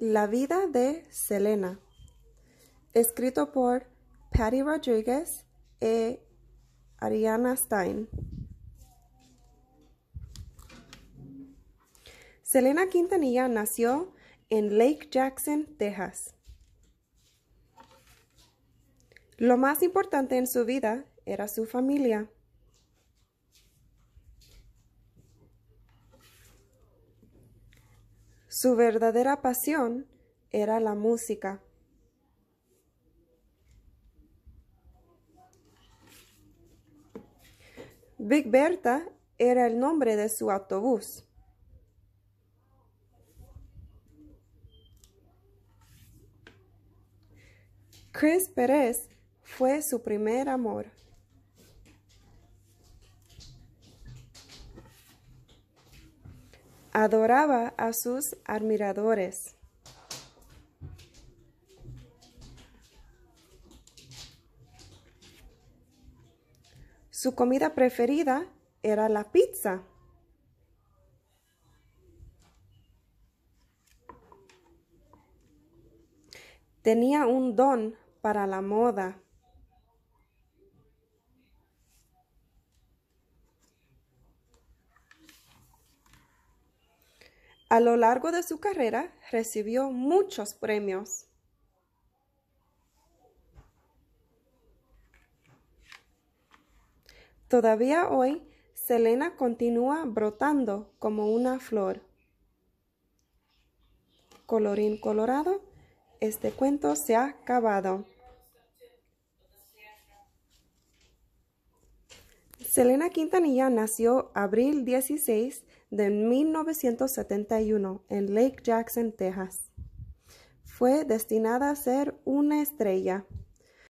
La vida de Selena, escrito por Patty Rodriguez e Ariana Stein. Selena Quintanilla nació en Lake Jackson, Texas. Lo más importante en su vida era su familia. Su verdadera pasión era la música. Big Berta era el nombre de su autobús. Chris Pérez fue su primer amor. adoraba a sus admiradores. Su comida preferida era la pizza. Tenía un don para la moda. A lo largo de su carrera recibió muchos premios. Todavía hoy, Selena continúa brotando como una flor. Colorín colorado, este cuento se ha acabado. Selena Quintanilla nació abril 16 de 1971 en Lake Jackson, Texas. Fue destinada a ser una estrella.